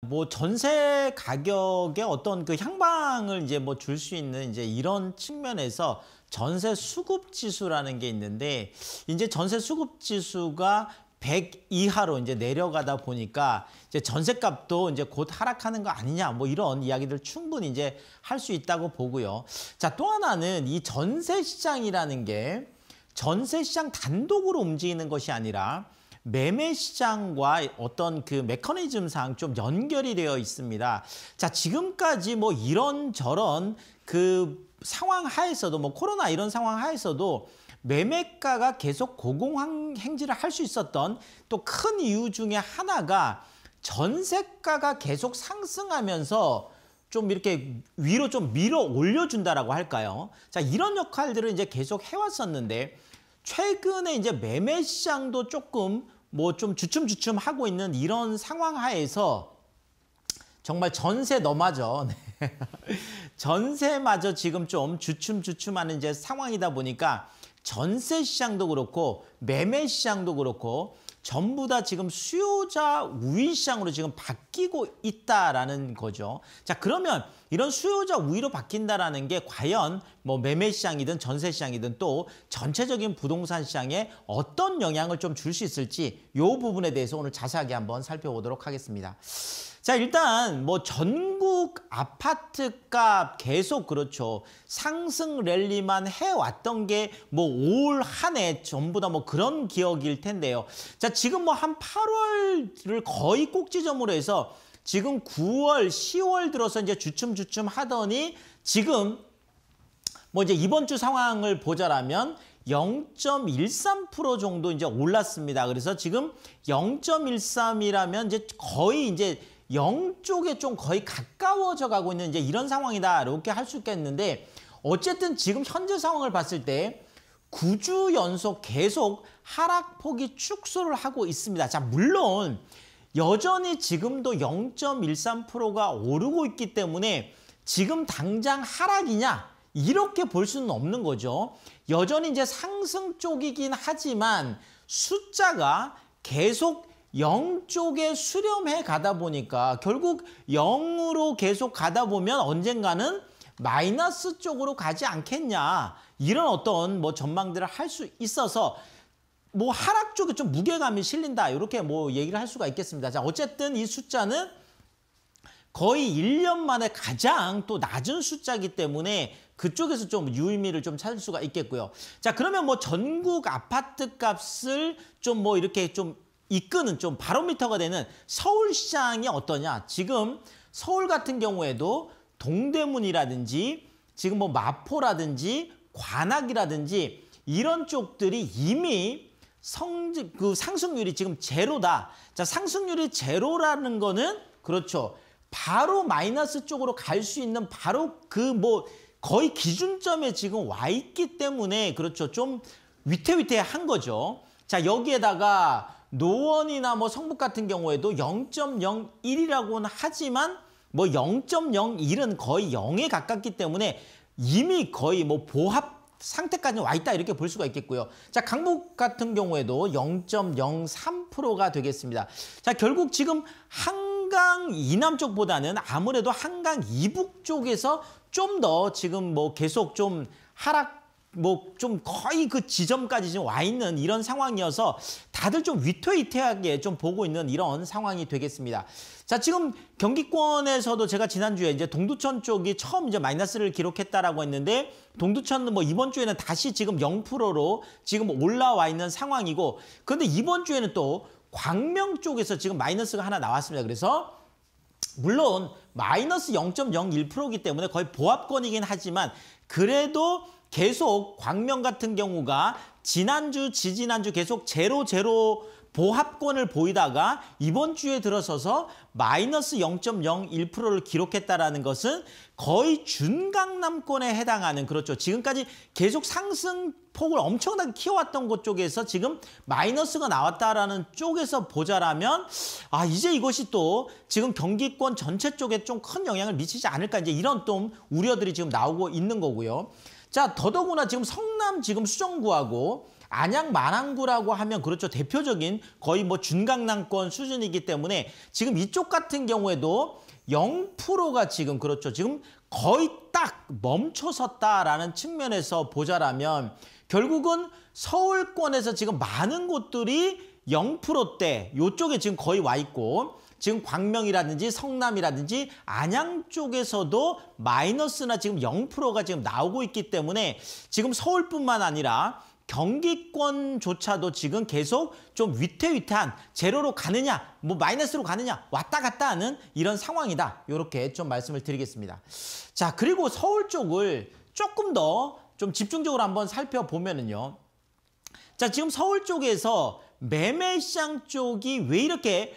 뭐 전세 가격에 어떤 그 향방을 이제 뭐 줄 수 있는 이제 이런 측면에서 전세 수급 지수라는 게 있는데 이제 전세 수급 지수가 100 이하로 이제 내려가다 보니까 이제 전세값도 이제 곧 하락하는 거 아니냐 뭐 이런 이야기들 충분히 이제 할 수 있다고 보고요. 자, 또 하나는 이 전세 시장이라는 게 전세 시장 단독으로 움직이는 것이 아니라 매매 시장과 어떤 그 메커니즘상 좀 연결이 되어 있습니다. 자, 지금까지 뭐 이런저런 그 상황 하에서도 뭐 코로나 이런 상황 하에서도 매매가가 계속 고공 행진을 할 수 있었던 또 큰 이유 중에 하나가 전세가가 계속 상승하면서 좀 이렇게 위로 좀 밀어 올려준다라고 할까요? 자, 이런 역할들을 이제 계속 해왔었는데 최근에 이제 매매 시장도 조금 뭐좀 주춤주춤 하고 있는 이런 상황 하에서 정말 전세 너마저 네. 전세마저 지금 좀 주춤주춤하는 이제 상황이다 보니까 전세 시장도 그렇고 매매 시장도 그렇고 전부 다 지금 수요자 우위 시장으로 지금 바뀌고 있다라는 거죠. 자, 그러면 이런 수요자 우위로 바뀐다라는 게 과연 뭐 매매 시장이든 전세 시장이든 또 전체적인 부동산 시장에 어떤 영향을 좀 줄 수 있을지 요 부분에 대해서 오늘 자세하게 한번 살펴보도록 하겠습니다. 자, 일단 뭐전 쭉 아파트값 계속 그렇죠. 상승 랠리만 해왔던 게 뭐 올 한 해 전부 다 뭐 그런 기억일 텐데요. 자, 지금 뭐 한 8월을 거의 꼭지점으로 해서 지금 9월, 10월 들어서 이제 주춤주춤 하더니 지금 뭐 이제 이번 주 상황을 보자라면 0.13% 정도 이제 올랐습니다. 그래서 지금 0.13이라면 이제 거의 이제 영 쪽에 좀 거의 가까워져 가고 있는 이제 이런 상황이다 이렇게 할 수 있겠는데 어쨌든 지금 현재 상황을 봤을 때 9주 연속 계속 하락폭이 축소를 하고 있습니다. 자 물론 여전히 지금도 0.13%가 오르고 있기 때문에 지금 당장 하락이냐 이렇게 볼 수는 없는 거죠. 여전히 이제 상승 쪽이긴 하지만 숫자가 계속 영 쪽에 수렴해 가다 보니까 결국 영으로 계속 가다 보면 언젠가는 마이너스 쪽으로 가지 않겠냐 이런 어떤 뭐 전망들을 할 수 있어서 뭐 하락 쪽에 좀 무게감이 실린다 이렇게 뭐 얘기를 할 수가 있겠습니다. 자 어쨌든 이 숫자는 거의 1년 만에 가장 또 낮은 숫자이기 때문에 그쪽에서 좀 유의미를 좀 찾을 수가 있겠고요. 자 그러면 뭐 전국 아파트 값을 좀 뭐 이렇게 좀 이끄는 좀 바로미터가 되는 서울시장이 어떠냐. 지금 서울 같은 경우에도 동대문이라든지 지금 뭐 마포라든지 관악이라든지 이런 쪽들이 이미 성적그 상승률이 지금 제로다. 자, 상승률이 제로라는 거는 그렇죠. 바로 마이너스 쪽으로 갈 수 있는 바로 그 뭐 거의 기준점에 지금 와 있기 때문에 그렇죠. 좀 위태위태한 거죠. 자, 여기에다가 노원이나 뭐 성북 같은 경우에도 0.01이라고는 하지만 뭐 0.01은 거의 0에 가깝기 때문에 이미 거의 뭐 보합 상태까지 와 있다 이렇게 볼 수가 있겠고요. 자, 강북 같은 경우에도 0.03%가 되겠습니다. 자, 결국 지금 한강 이남 쪽보다는 아무래도 한강 이북 쪽에서 좀 더 지금 뭐 계속 좀 하락 뭐좀 거의 그 지점까지 지금 와 있는 이런 상황이어서 다들 좀 위태위태하게 좀 보고 있는 이런 상황이 되겠습니다. 자, 지금 경기권에서도 제가 지난주에 이제 동두천 쪽이 처음 이제 마이너스를 기록했다라고 했는데 동두천은 뭐 이번 주에는 다시 지금 0%로 지금 올라와 있는 상황이고 근데 이번 주에는 또 광명 쪽에서 지금 마이너스가 하나 나왔습니다. 그래서 물론 마이너스 0.01%이기 때문에 거의 보합권이긴 하지만 그래도 계속 광명 같은 경우가 지난주, 지지난주 계속 제로 제로 보합권을 보이다가 이번 주에 들어서서 마이너스 0.01%를 기록했다라는 것은 거의 준강남권에 해당하는 그렇죠. 지금까지 계속 상승 폭을 엄청나게 키워왔던 곳 쪽에서 지금 마이너스가 나왔다라는 쪽에서 보자라면 아 이제 이것이 또 지금 경기권 전체 쪽에 좀 큰 영향을 미치지 않을까 이제 이런 좀 우려들이 지금 나오고 있는 거고요. 자 더더구나 지금 성남 지금 수정구하고 안양 만안구라고 하면 그렇죠. 대표적인 거의 뭐중강남권 수준이기 때문에 지금 이쪽 같은 경우에도 0%가 지금 그렇죠. 지금 거의 딱 멈춰섰다라는 측면에서 보자라면 결국은 서울권에서 지금 많은 곳들이 0%대 요쪽에 지금 거의 와 있고 지금 광명이라든지 성남이라든지 안양 쪽에서도 마이너스나 지금 0%가 지금 나오고 있기 때문에 지금 서울뿐만 아니라 경기권조차도 지금 계속 좀 위태위태한 제로로 가느냐 뭐 마이너스로 가느냐 왔다 갔다 하는 이런 상황이다. 이렇게 좀 말씀을 드리겠습니다. 자 그리고 서울 쪽을 조금 더 좀 집중적으로 한번 살펴보면은요. 자 지금 서울 쪽에서 매매시장 쪽이 왜 이렇게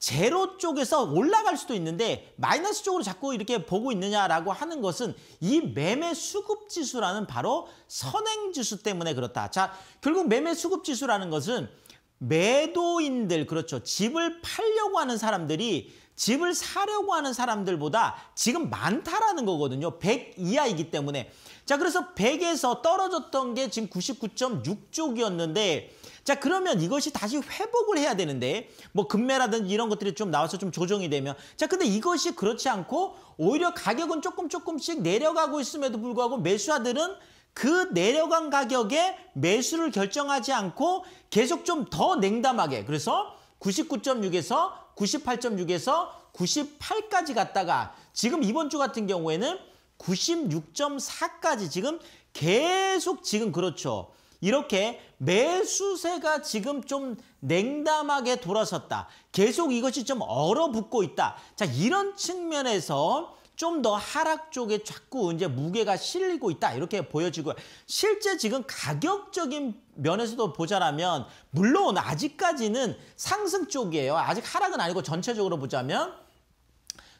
제로 쪽에서 올라갈 수도 있는데 마이너스 쪽으로 자꾸 이렇게 보고 있느냐라고 하는 것은 이 매매 수급 지수라는 바로 선행 지수 때문에 그렇다. 자, 결국 매매 수급 지수라는 것은 매도인들 그렇죠. 집을 팔려고 하는 사람들이 집을 사려고 하는 사람들보다 지금 많다라는 거거든요. 100 이하이기 때문에 자, 그래서 100에서 떨어졌던 게 지금 99.6쪽이었는데 자, 그러면 이것이 다시 회복을 해야 되는데 뭐 금매라든지 이런 것들이 좀 나와서 좀 조정이 되면 자, 근데 이것이 그렇지 않고 오히려 가격은 조금 조금씩 내려가고 있음에도 불구하고 매수자들은 그 내려간 가격에 매수를 결정하지 않고 계속 좀 더 냉담하게 그래서 99.6에서 98.6에서 98까지 갔다가 지금 이번 주 같은 경우에는 96.4까지 지금 계속 지금 그렇죠. 이렇게 매수세가 지금 좀 냉담하게 돌아섰다. 계속 이것이 좀 얼어붙고 있다. 자, 이런 측면에서 좀 더 하락 쪽에 자꾸 이제 무게가 실리고 있다. 이렇게 보여지고요. 실제 지금 가격적인 면에서도 보자라면 물론 아직까지는 상승 쪽이에요. 아직 하락은 아니고 전체적으로 보자면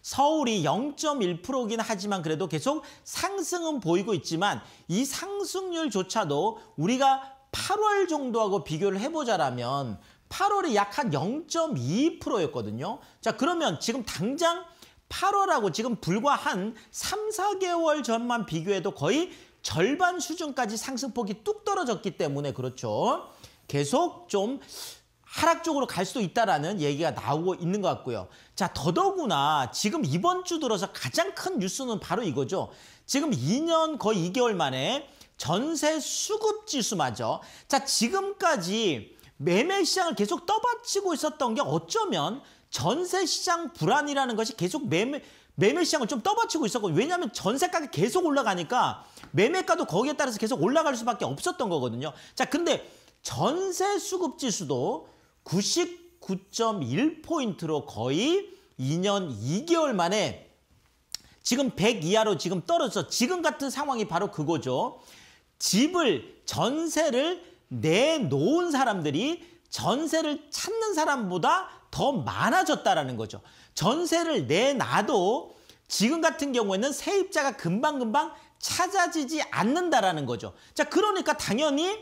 서울이 0.1%긴 하지만 그래도 계속 상승은 보이고 있지만 이 상승률조차도 우리가 8월 정도하고 비교를 해보자라면 8월이 약한 0.2%였거든요. 자 그러면 지금 당장 8월하고 지금 불과 한 3, 4개월 전만 비교해도 거의 절반 수준까지 상승폭이 뚝 떨어졌기 때문에 그렇죠. 계속 좀 하락 쪽으로 갈 수도 있다라는 얘기가 나오고 있는 것 같고요. 자, 더더구나 지금 이번 주 들어서 가장 큰 뉴스는 바로 이거죠. 지금 2년 거의 2개월 만에 전세 수급 지수마저 자, 지금까지 매매 시장을 계속 떠받치고 있었던 게 어쩌면 전세 시장 불안이라는 것이 계속 매매 매매 시장을 좀 떠받치고 있었고 왜냐하면 전세가가 계속 올라가니까 매매가도 거기에 따라서 계속 올라갈 수밖에 없었던 거거든요. 자, 근데 전세 수급 지수도 99.1포인트로 거의 2년 2개월 만에 지금 100 이하로 지금 떨어져 지금 같은 상황이 바로 그거죠. 집을 전세를 내놓은 사람들이 전세를 찾는 사람보다 더 많아졌다라는 거죠. 전세를 내놔도 지금 같은 경우에는 세입자가 금방금방 찾아지지 않는다라는 거죠. 자, 그러니까 당연히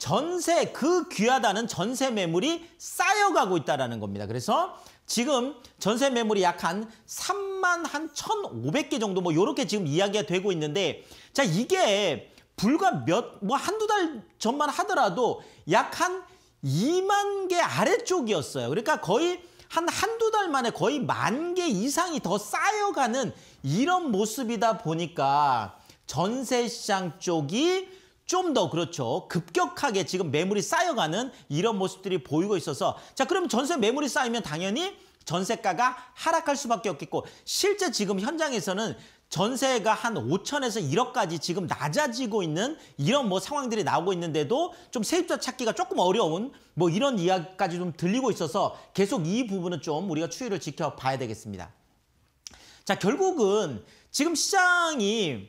전세 그 귀하다는 전세 매물이 쌓여가고 있다라는 겁니다. 그래서 지금 전세 매물이 약 한 3만 한 1,500개 정도 뭐 요렇게 지금 이야기가 되고 있는데 자 이게 불과 몇 뭐 한두 달 전만 하더라도 약 한 2만 개 아래쪽이었어요. 그러니까 거의 한 한두 달 만에 거의 만 개 이상이 더 쌓여가는 이런 모습이다 보니까 전세 시장 쪽이 좀더 그렇죠. 급격하게 지금 매물이 쌓여가는 이런 모습들이 보이고 있어서 자 그러면 전세 매물이 쌓이면 당연히 전세가가 하락할 수밖에 없겠고 실제 지금 현장에서는 전세가 한 5천에서 1억까지 지금 낮아지고 있는 이런 뭐 상황들이 나오고 있는데도 좀 세입자 찾기가 조금 어려운 뭐 이런 이야기까지 좀 들리고 있어서 계속 이 부분은 좀 우리가 추이를 지켜봐야 되겠습니다. 자 결국은 지금 시장이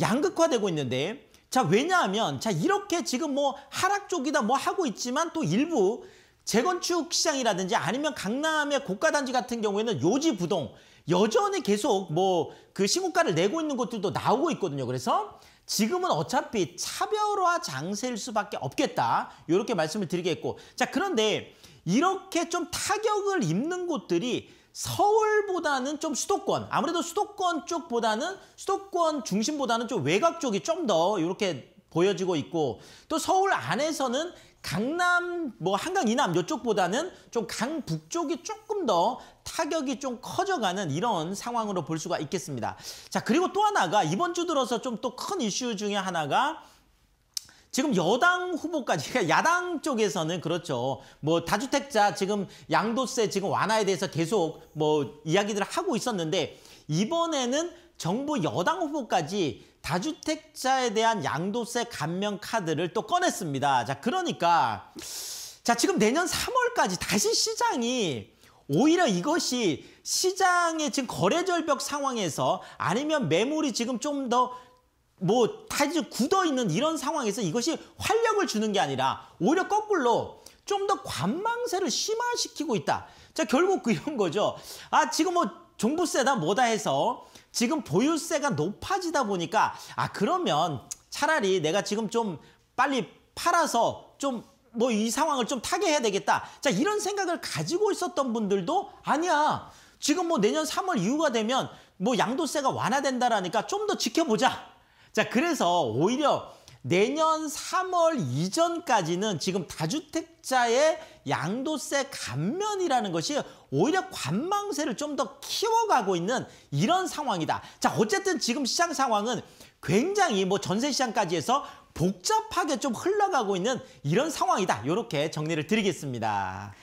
양극화되고 있는데 자, 왜냐하면 자, 이렇게 지금 뭐 하락 쪽이다 뭐 하고 있지만 또 일부 재건축 시장이라든지 아니면 강남의 고가 단지 같은 경우에는 요지 부동 여전히 계속 뭐 그 신고가를 내고 있는 곳들도 나오고 있거든요. 그래서 지금은 어차피 차별화 장세일 수밖에 없겠다. 이렇게 말씀을 드리겠고. 자, 그런데 이렇게 좀 타격을 입는 곳들이 서울보다는 좀 수도권 아무래도 수도권 쪽보다는 수도권 중심보다는 좀 외곽 쪽이 좀 더 이렇게 보여지고 있고 또 서울 안에서는 강남 뭐 한강 이남 이쪽보다는 좀 강북쪽이 조금 더 타격이 좀 커져가는 이런 상황으로 볼 수가 있겠습니다. 자 그리고 또 하나가 이번 주 들어서 좀 또 큰 이슈 중에 하나가 지금 여당 후보까지 그러니까 야당 쪽에서는 그렇죠. 뭐 다주택자 지금 양도세 지금 완화에 대해서 계속 뭐 이야기들을 하고 있었는데 이번에는 정부 여당 후보까지 다주택자에 대한 양도세 감면 카드를 또 꺼냈습니다. 자, 그러니까 자, 지금 내년 3월까지 다시 시장이 오히려 이것이 시장의 지금 거래 절벽 상황에서 아니면 매물이 지금 좀더 뭐 타이즈 굳어 있는 이런 상황에서 이것이 활력을 주는 게 아니라 오히려 거꾸로 좀 더 관망세를 심화시키고 있다. 자 결국 그런 거죠. 아 지금 뭐 종부세다 뭐다 해서 지금 보유세가 높아지다 보니까 아 그러면 차라리 내가 지금 좀 빨리 팔아서 좀 뭐 이 상황을 좀 타게 해야 되겠다. 자 이런 생각을 가지고 있었던 분들도 아니야. 지금 뭐 내년 3월 이후가 되면 뭐 양도세가 완화된다라니까 좀 더 지켜보자. 자, 그래서 오히려 내년 3월 이전까지는 지금 다주택자의 양도세 감면이라는 것이 오히려 관망세를 좀 더 키워가고 있는 이런 상황이다. 자, 어쨌든 지금 시장 상황은 굉장히 뭐 전세 시장까지 해서 복잡하게 좀 흘러가고 있는 이런 상황이다. 이렇게 정리를 드리겠습니다.